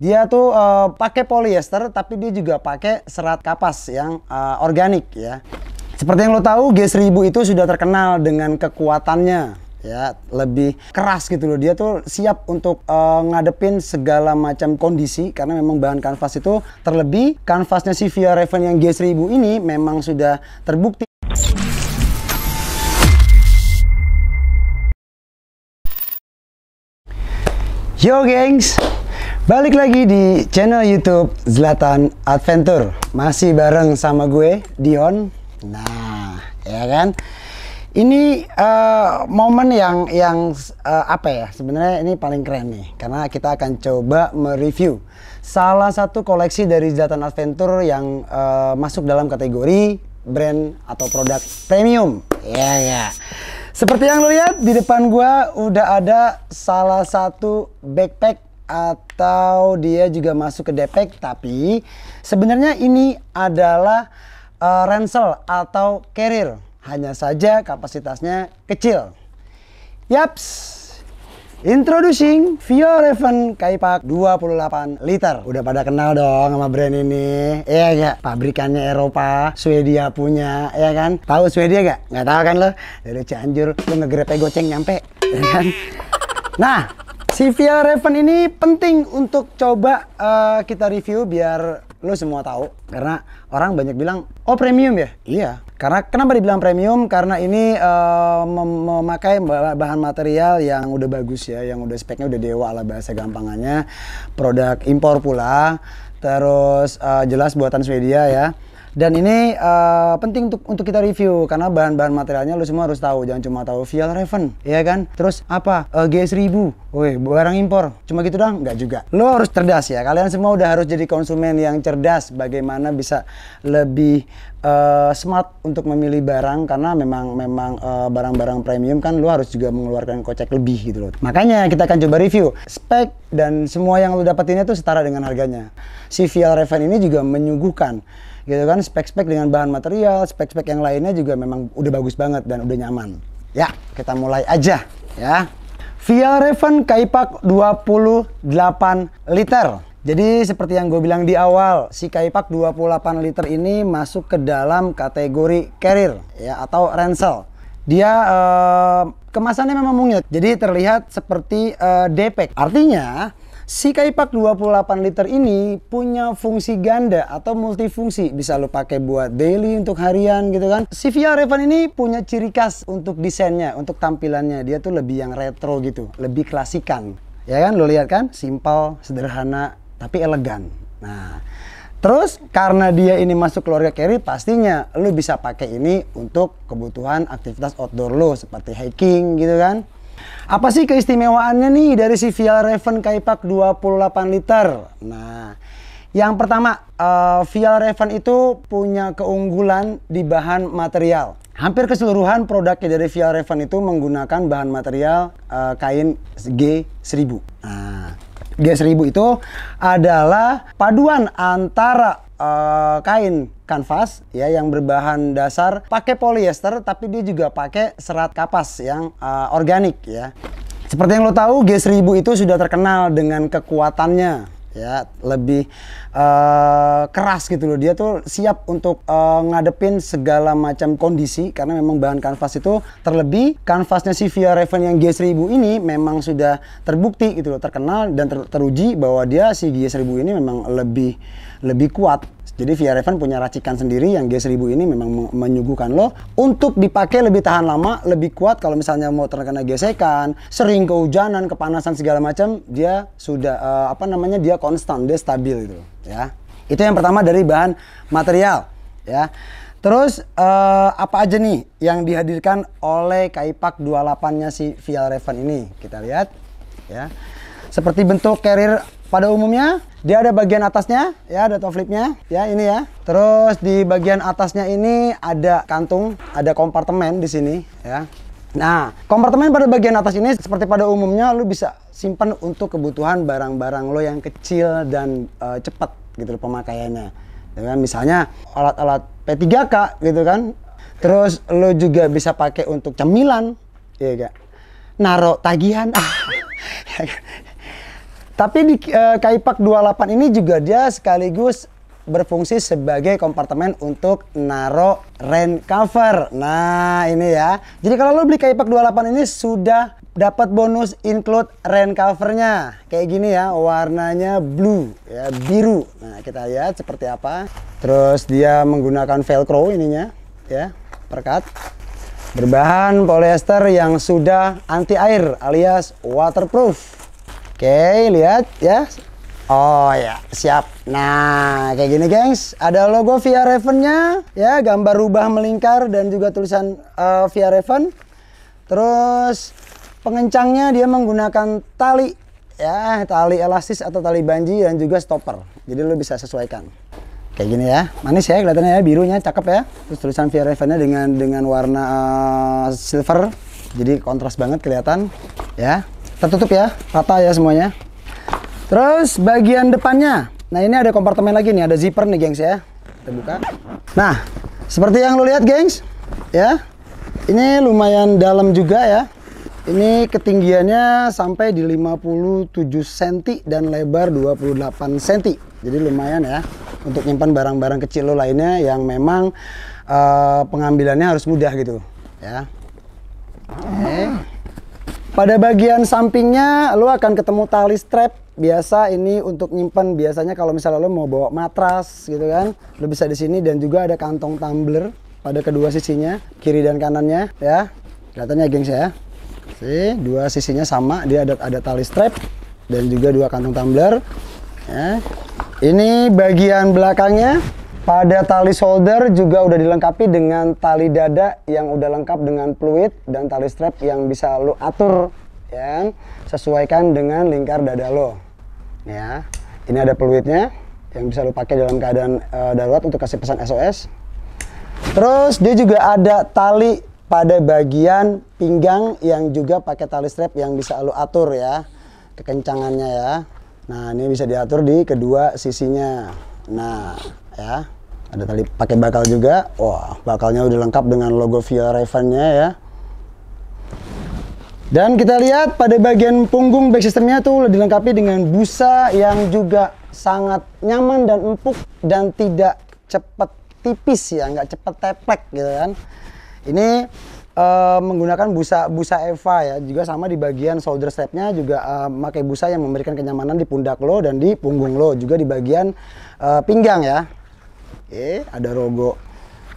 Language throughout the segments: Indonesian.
Dia tuh uh, pakai polyester tapi dia juga pakai serat kapas yang uh, organik ya. Seperti yang lo tahu, G1000 itu sudah terkenal dengan kekuatannya ya lebih keras gitu loh dia tuh siap untuk uh, ngadepin segala macam kondisi karena memang bahan kanvas itu terlebih kanvasnya si Via Raven yang G1000 ini memang sudah terbukti Yo gengs Balik lagi di channel YouTube Zlatan Adventure. Masih bareng sama gue Dion. Nah, ya kan? Ini uh, momen yang yang uh, apa ya? Sebenarnya ini paling keren nih karena kita akan coba mereview salah satu koleksi dari Zlatan Adventure yang uh, masuk dalam kategori brand atau produk premium. Ya yeah, ya. Yeah. Seperti yang lo lihat di depan gua udah ada salah satu backpack atau dia juga masuk ke depek tapi sebenarnya ini adalah uh, ransel atau carrier hanya saja kapasitasnya kecil yaps Introducing Vio Raven Kaipak 28 liter. Udah pada kenal dong sama brand ini. Iya ya Pabrikannya Eropa, Swedia punya, ya kan? Tahu Swedia gak Nggak tahu kan lo? Dari Cianjur lo ngegrepe goceng nyampe, ya kan? Nah, Sivia Raven ini penting untuk coba uh, kita review biar lo semua tahu karena orang banyak bilang oh premium ya iya karena kenapa dibilang premium karena ini uh, memakai bahan material yang udah bagus ya yang udah speknya udah dewa lah bahasa gampangannya produk impor pula terus uh, jelas buatan Swedia ya dan ini uh, penting untuk untuk kita review karena bahan-bahan materialnya lu semua harus tahu. Jangan cuma tahu Vial Raven, ya kan? Terus apa? Uh, eh, G1000. Woi, barang impor. Cuma gitu dong Nggak juga. lo harus cerdas ya. Kalian semua udah harus jadi konsumen yang cerdas bagaimana bisa lebih uh, smart untuk memilih barang karena memang memang eh, barang-barang uh, premium kan lu harus juga mengeluarkan kocek lebih gitu loh. Makanya kita akan coba review spek dan semua yang lu dapetinnya tuh setara dengan harganya. Si Vial Raven ini juga menyuguhkan gitu kan spek-spek dengan bahan material, spek-spek yang lainnya juga memang udah bagus banget dan udah nyaman. Ya, kita mulai aja ya. VL Raven Kaipak 28 liter. Jadi seperti yang gue bilang di awal, si Kaipak 28 liter ini masuk ke dalam kategori carrier ya atau ransel. Dia eh, kemasannya memang mungil, jadi terlihat seperti eh, depek. Artinya si Kaipak 28 liter ini punya fungsi ganda atau multifungsi. Bisa lo pakai buat daily untuk harian gitu kan. Si Via Revan ini punya ciri khas untuk desainnya, untuk tampilannya. Dia tuh lebih yang retro gitu, lebih klasikan. Ya kan, lo lihat kan, simpel, sederhana, tapi elegan. Nah, Terus karena dia ini masuk keluarga carry pastinya lu bisa pakai ini untuk kebutuhan aktivitas outdoor lu seperti hiking gitu kan. Apa sih keistimewaannya nih dari si Vial Raven Kaipak 28 liter? Nah, yang pertama, uh, eh, Vial Raven itu punya keunggulan di bahan material. Hampir keseluruhan produknya dari Vial Raven itu menggunakan bahan material uh, kain G1000. Nah, G 1000 itu adalah paduan antara uh, kain kanvas ya yang berbahan dasar pakai polyester tapi dia juga pakai serat kapas yang uh, organik ya. Seperti yang lo tahu, G1000 itu sudah terkenal dengan kekuatannya ya lebih uh, keras gitu loh dia tuh siap untuk uh, ngadepin segala macam kondisi karena memang bahan kanvas itu terlebih kanvasnya si Via Raven yang G1000 ini memang sudah terbukti gitu loh terkenal dan ter teruji bahwa dia si G1000 ini memang lebih lebih kuat jadi VRF punya racikan sendiri yang G1000 ini memang menyuguhkan lo untuk dipakai lebih tahan lama, lebih kuat kalau misalnya mau terkena gesekan, sering kehujanan, kepanasan segala macam, dia sudah uh, apa namanya dia konstan, dia stabil itu ya. Itu yang pertama dari bahan material ya. Terus uh, apa aja nih yang dihadirkan oleh Kaipak 28-nya si VR Event ini? Kita lihat ya. Seperti bentuk carrier pada umumnya dia ada bagian atasnya ya, ada top flipnya ya ini ya. Terus di bagian atasnya ini ada kantung, ada kompartemen di sini ya. Nah, kompartemen pada bagian atas ini seperti pada umumnya lu bisa simpan untuk kebutuhan barang-barang lo yang kecil dan uh, cepat gitu loh pemakaiannya. Ya kan? Misalnya alat-alat P3K gitu kan. Terus lo juga bisa pakai untuk cemilan, iya ya gak? Naruh tagihan. Tapi di uh, Kaipak 28 ini juga dia sekaligus berfungsi sebagai kompartemen untuk naro rain cover. Nah, ini ya. Jadi kalau lo beli Kaipak 28 ini sudah dapat bonus include rain covernya. Kayak gini ya, warnanya blue ya, biru. Nah, kita lihat seperti apa. Terus dia menggunakan velcro ininya ya, perkat. Berbahan polyester yang sudah anti air alias waterproof. Oke, lihat ya. Oh ya, siap. Nah, kayak gini, gengs. Ada logo Via Raven-nya, ya, gambar rubah melingkar dan juga tulisan uh, Via Raven. Terus pengencangnya dia menggunakan tali ya, tali elastis atau tali banji dan juga stopper. Jadi lo bisa sesuaikan. Kayak gini ya. Manis ya kelihatannya ya, birunya cakep ya. Terus tulisan Via Raven-nya dengan dengan warna uh, silver. Jadi kontras banget kelihatan ya tertutup ya rata ya semuanya terus bagian depannya nah ini ada kompartemen lagi nih ada zipper nih gengs ya kita buka nah seperti yang lo lihat gengs ya ini lumayan dalam juga ya ini ketinggiannya sampai di 57 cm dan lebar 28 cm. Jadi lumayan ya untuk nyimpan barang-barang kecil lo lainnya yang memang uh, pengambilannya harus mudah gitu ya. Oke. Okay. Pada bagian sampingnya lo akan ketemu tali strap biasa ini untuk nyimpan biasanya kalau misalnya lo mau bawa matras gitu kan lo bisa di sini dan juga ada kantong tumbler pada kedua sisinya kiri dan kanannya ya kelihatannya gengs ya si dua sisinya sama dia ada ada tali strap dan juga dua kantong tumbler ya ini bagian belakangnya pada tali solder juga udah dilengkapi dengan tali dada yang udah lengkap dengan fluid dan tali strap yang bisa lo atur ya kan? sesuaikan dengan lingkar dada lo ya ini ada fluidnya yang bisa lo pakai dalam keadaan uh, darurat untuk kasih pesan SOS terus dia juga ada tali pada bagian pinggang yang juga pakai tali strap yang bisa lo atur ya kekencangannya ya nah ini bisa diatur di kedua sisinya Nah, ya. Ada tali pakai bakal juga. Wah, bakalnya udah lengkap dengan logo Via Raven-nya ya. Dan kita lihat pada bagian punggung back system-nya tuh udah dilengkapi dengan busa yang juga sangat nyaman dan empuk dan tidak cepat tipis ya, nggak cepat teplek gitu kan. Ini Eh, menggunakan busa busa Eva ya juga sama di bagian shoulder strapnya juga uh, busa yang memberikan kenyamanan di pundak lo dan di punggung lo juga di bagian uh, pinggang ya eh ada logo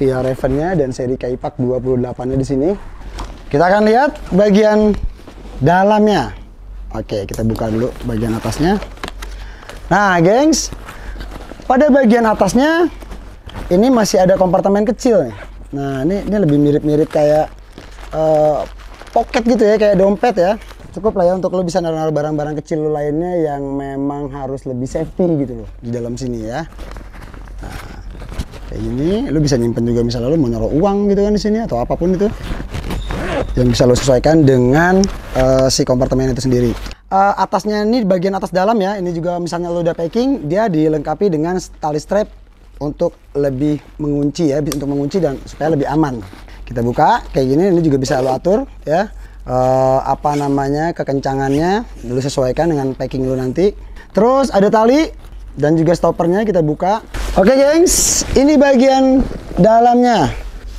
via Raven-nya dan seri Kaipak 28-nya di sini. Kita akan lihat bagian dalamnya. Oke, kita buka dulu bagian atasnya. Nah, gengs, pada bagian atasnya ini masih ada kompartemen kecil nih. Nah, ini ini lebih mirip-mirip kayak Eh, pocket gitu ya kayak dompet ya cukup lah ya untuk lo bisa naruh-naruh barang-barang kecil lo lainnya yang memang harus lebih safety gitu loh di dalam sini ya nah, kayak gini lo bisa nyimpen juga misalnya lo mau naruh uang gitu kan di sini atau apapun itu yang bisa lo sesuaikan dengan uh, si kompartemen itu sendiri uh, atasnya ini bagian atas dalam ya ini juga misalnya lo udah packing dia dilengkapi dengan tali strap untuk lebih mengunci ya untuk mengunci dan supaya lebih aman kita buka kayak gini ini juga bisa lo atur ya uh, apa namanya kekencangannya lu sesuaikan dengan packing lu nanti terus ada tali dan juga stoppernya kita buka oke okay, gengs ini bagian dalamnya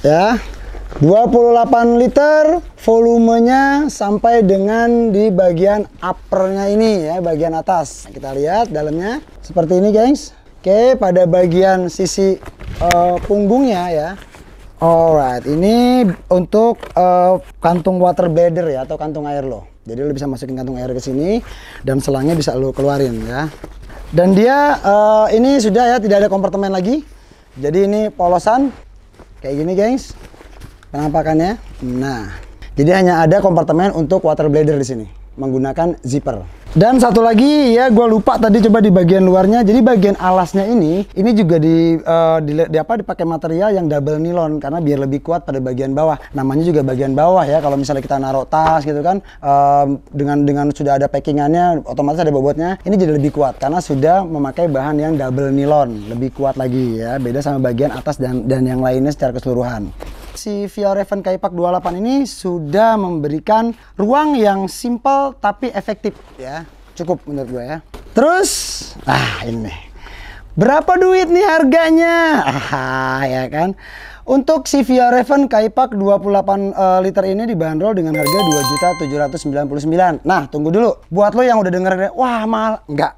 ya 28 liter volumenya sampai dengan di bagian uppernya ini ya bagian atas kita lihat dalamnya seperti ini gengs oke pada bagian sisi uh, punggungnya ya Alright, ini untuk uh, kantung water bladder ya atau kantung air lo. Jadi lo bisa masukin kantung air ke sini dan selangnya bisa lo keluarin ya. Dan dia uh, ini sudah ya tidak ada kompartemen lagi. Jadi ini polosan kayak gini guys. Penampakannya. Nah, jadi hanya ada kompartemen untuk water bladder di sini menggunakan zipper. Dan satu lagi ya gue lupa tadi coba di bagian luarnya. Jadi bagian alasnya ini ini juga di, uh, di, di apa dipakai material yang double nilon karena biar lebih kuat pada bagian bawah. Namanya juga bagian bawah ya. Kalau misalnya kita naruh tas gitu kan uh, dengan dengan sudah ada packingannya otomatis ada bobotnya. Ini jadi lebih kuat karena sudah memakai bahan yang double nilon, lebih kuat lagi ya. Beda sama bagian atas dan dan yang lainnya secara keseluruhan si Via Raven Kaipak 28 ini sudah memberikan ruang yang simple tapi efektif ya. Cukup menurut gue ya. Terus, ah ini Berapa duit nih harganya? Ah, ya kan. Untuk si Via Raven Kaipak 28 uh, liter ini dibanderol dengan harga 2.799. Nah, tunggu dulu. Buat lo yang udah denger, wah mahal. Enggak.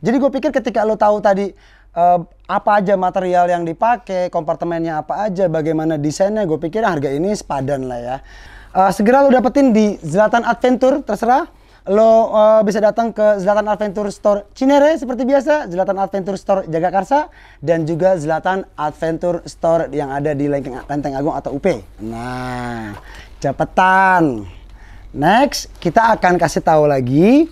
Jadi gue pikir ketika lo tahu tadi uh, apa aja material yang dipakai, kompartemennya apa aja, bagaimana desainnya, gue pikir harga ini sepadan lah ya. Uh, segera lo dapetin di Zlatan Adventure, terserah. Lo uh, bisa datang ke Zlatan Adventure Store Cinere seperti biasa, Zlatan Adventure Store Jagakarsa, dan juga Zlatan Adventure Store yang ada di Lenteng, Lenteng Agung atau UP. Nah, cepetan. Next, kita akan kasih tahu lagi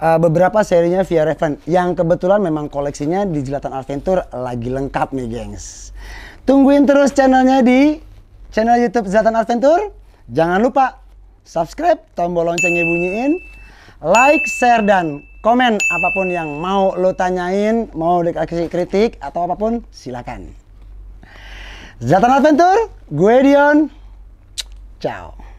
uh, beberapa serinya via Revan yang kebetulan memang koleksinya di Jelatan Adventure lagi lengkap nih gengs. Tungguin terus channelnya di channel YouTube Jelatan Adventure. Jangan lupa subscribe, tombol loncengnya bunyiin, like, share, dan komen apapun yang mau lo tanyain, mau dikasih kritik atau apapun silakan. Zlatan Adventure, gue Dion, ciao.